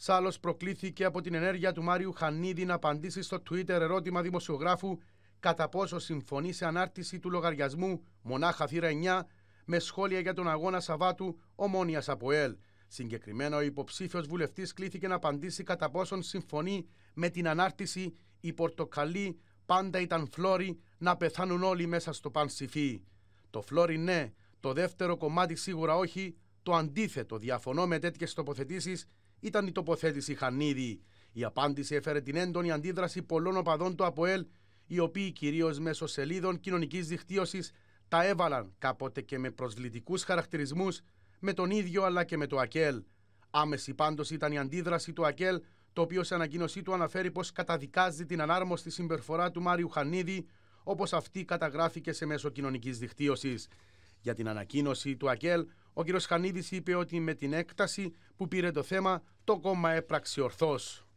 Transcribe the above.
Σάλλος προκλήθηκε από την ενέργεια του Μάριου Χανίδη να απαντήσει στο Twitter ερώτημα δημοσιογράφου κατά πόσο συμφωνεί σε ανάρτηση του λογαριασμού Μονάχα Θύρα 9 με σχόλια για τον αγώνα Σαββάτου Ομόνιας Αποέλ. Συγκεκριμένα, ο υποψήφιος βουλευτής κλήθηκε να απαντήσει κατά πόσον συμφωνεί με την ανάρτηση Η πορτοκαλί πάντα ήταν φλόρι να πεθάνουν όλοι μέσα στο πανσιφί. Το φλόρι ναι, το δεύτερο κομμάτι σίγουρα όχι, το αντίθετο, διαφωνώ με τέτοιες τοποθετήσεις, ήταν η τοποθέτηση Χανίδη. Η απάντηση έφερε την έντονη αντίδραση πολλών οπαδών του ΑΠΟΕΛ, οι οποίοι κυρίως μέσω σελίδων κοινωνικής δικτύωσης τα έβαλαν κάποτε και με προσβλητικούς χαρακτηρισμούς με τον ίδιο αλλά και με το ΑΚΕΛ. Άμεση πάντως ήταν η αντίδραση του ΑΚΕΛ, το οποίο σε ανακοίνωσή του αναφέρει πως καταδικάζει την ανάρμοστη συμπεριφορά του Μάριου Χανίδη, όπως αυτή καταγράφηκε σε μέσο κοινωνικής δικτύωσης. Για την ανακοίνωση του ΑΚΕΛ, ο κ. Χανίδης είπε ότι με την έκταση που πήρε το θέμα το κόμμα έπραξε ορθώς.